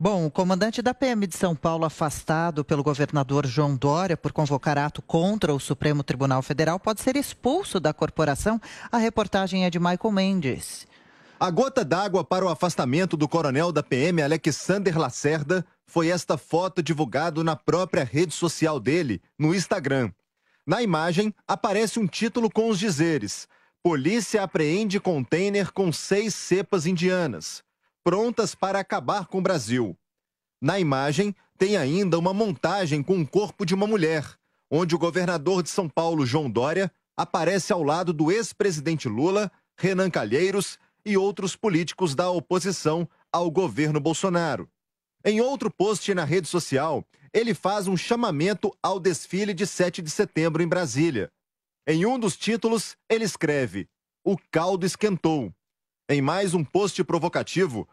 Bom, o comandante da PM de São Paulo, afastado pelo governador João Dória por convocar ato contra o Supremo Tribunal Federal, pode ser expulso da corporação. A reportagem é de Michael Mendes. A gota d'água para o afastamento do coronel da PM, Alexander Lacerda, foi esta foto divulgada na própria rede social dele, no Instagram. Na imagem, aparece um título com os dizeres: Polícia apreende container com seis cepas indianas prontas para acabar com o Brasil. Na imagem, tem ainda uma montagem com o corpo de uma mulher, onde o governador de São Paulo, João Dória, aparece ao lado do ex-presidente Lula, Renan Calheiros e outros políticos da oposição ao governo Bolsonaro. Em outro post na rede social, ele faz um chamamento ao desfile de 7 de setembro em Brasília. Em um dos títulos, ele escreve: O caldo esquentou. Em mais um post provocativo,